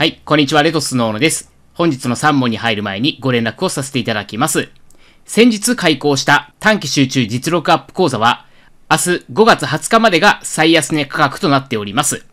はい、こんにちは、レトスノーノです。本日の3問に入る前にご連絡をさせていただきます。先日開講した短期集中実力アップ講座は、明日5月20日までが最安値価格となっております。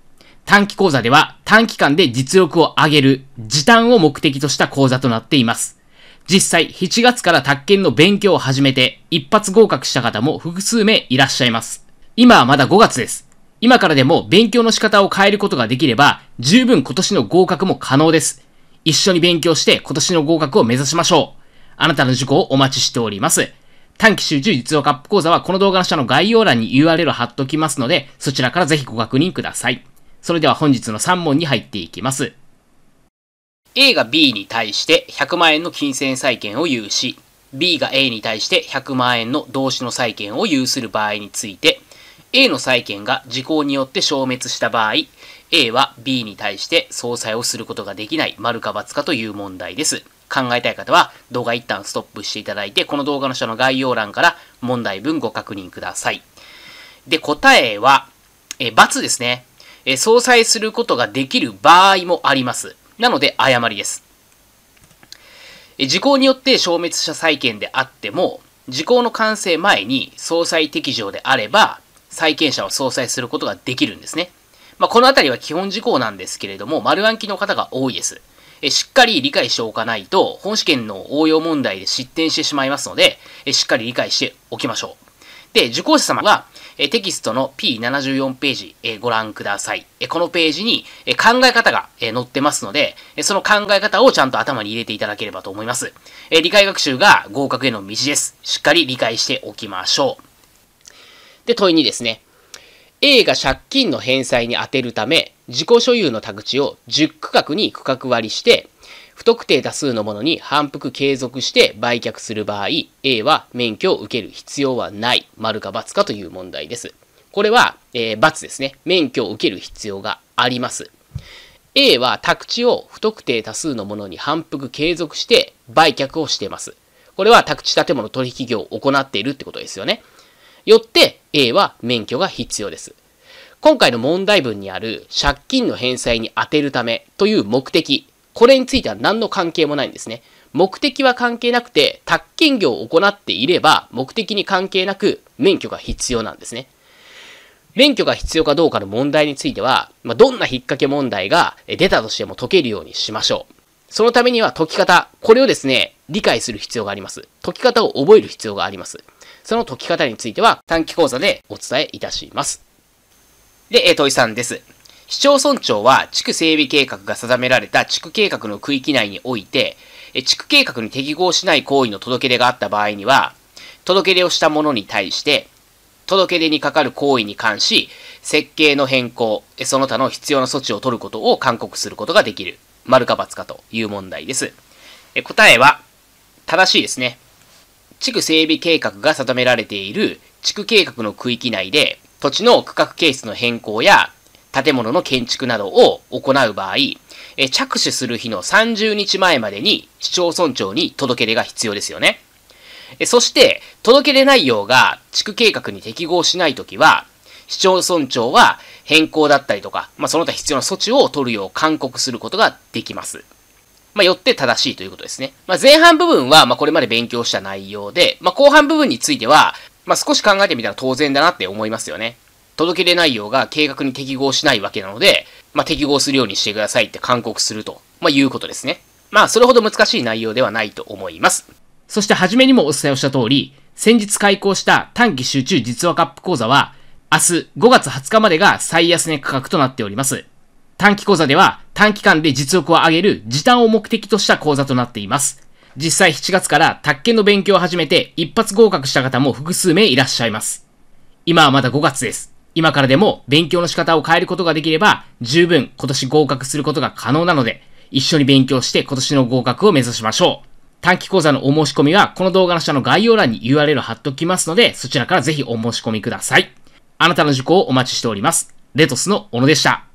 短期講座では短期間で実力を上げる時短を目的とした講座となっています。実際7月から宅建の勉強を始めて一発合格した方も複数名いらっしゃいます。今はまだ5月です。今からでも勉強の仕方を変えることができれば十分今年の合格も可能です。一緒に勉強して今年の合格を目指しましょう。あなたの受講をお待ちしております。短期集中実用カップ講座はこの動画の下の概要欄に URL を貼っておきますので、そちらからぜひご確認ください。それでは本日の3問に入っていきます。A が B に対して100万円の金銭債権を有し、B が A に対して100万円の動詞の債権を有する場合について、A の債権が時効によって消滅した場合、A は B に対して相殺をすることができない丸か罰かという問題です。考えたい方は動画一旦ストップしていただいて、この動画の下の概要欄から問題文ご確認ください。で、答えは、え、×ですね。え、相殺することができる場合もあります。なので、誤りです。え、時効によって消滅した債権であっても、時効の完成前に総裁適場であれば、債権者を相殺することができるんですね。まあ、このあたりは基本事項なんですけれども、丸暗記の方が多いです。えしっかり理解しておかないと、本試験の応用問題で失点してしまいますので、えしっかり理解しておきましょう。で、受講者様は、えテキストの P74 ページ、えご覧ください。えこのページに、え考え方が、え載ってますので、えその考え方をちゃんと頭に入れていただければと思います。え理解学習が合格への道です。しっかり理解しておきましょう。で、問い2ですね。A が借金の返済に充てるため、自己所有の宅地を10区画に区画割りして、不特定多数のものに反復継続して売却する場合、A は免許を受ける必要はない、丸か×かという問題です。これは、えー、×ですね。免許を受ける必要があります。A は宅地を不特定多数のものに反復継続して売却をしています。これは宅地建物取引業を行っているってことですよね。よって A は免許が必要です。今回の問題文にある借金の返済に充てるためという目的、これについては何の関係もないんですね。目的は関係なくて、宅建業を行っていれば、目的に関係なく免許が必要なんですね。免許が必要かどうかの問題については、まあ、どんな引っ掛け問題が出たとしても解けるようにしましょう。そのためには解き方、これをですね、理解する必要があります。解き方を覚える必要があります。その解き方については短期講座でお伝えいたします。で、え問いさんです。市町村長は地区整備計画が定められた地区計画の区域内において、地区計画に適合しない行為の届け出があった場合には、届け出をした者に対して、届け出にかかる行為に関し、設計の変更、その他の必要な措置を取ることを勧告することができる。丸か罰かという問題です。答えは、正しいですね。地区整備計画が定められている地区計画の区域内で土地の区画形質の変更や建物の建築などを行う場合、え着手する日の30日前までに市町村長に届け出が必要ですよね。えそして、届け出内容が地区計画に適合しないときは、市町村長は変更だったりとか、まあ、その他必要な措置を取るよう勧告することができます。まあ、よって正しいということですね。まあ、前半部分は、まあ、これまで勉強した内容で、まあ、後半部分については、まあ、少し考えてみたら当然だなって思いますよね。届け出内容が計画に適合しないわけなので、まあ、適合するようにしてくださいって勧告すると、まあ、いうことですね。まあ、それほど難しい内容ではないと思います。そして、初めにもお伝えをした通り、先日開講した短期集中実話カップ講座は、明日5月20日までが最安値価格となっております。短期講座では短期間で実力を上げる時短を目的とした講座となっています。実際7月から宅建の勉強を始めて一発合格した方も複数名いらっしゃいます。今はまだ5月です。今からでも勉強の仕方を変えることができれば十分今年合格することが可能なので一緒に勉強して今年の合格を目指しましょう。短期講座のお申し込みはこの動画の下の概要欄に URL 貼っておきますのでそちらからぜひお申し込みください。あなたの受講をお待ちしております。レトスの小野でした。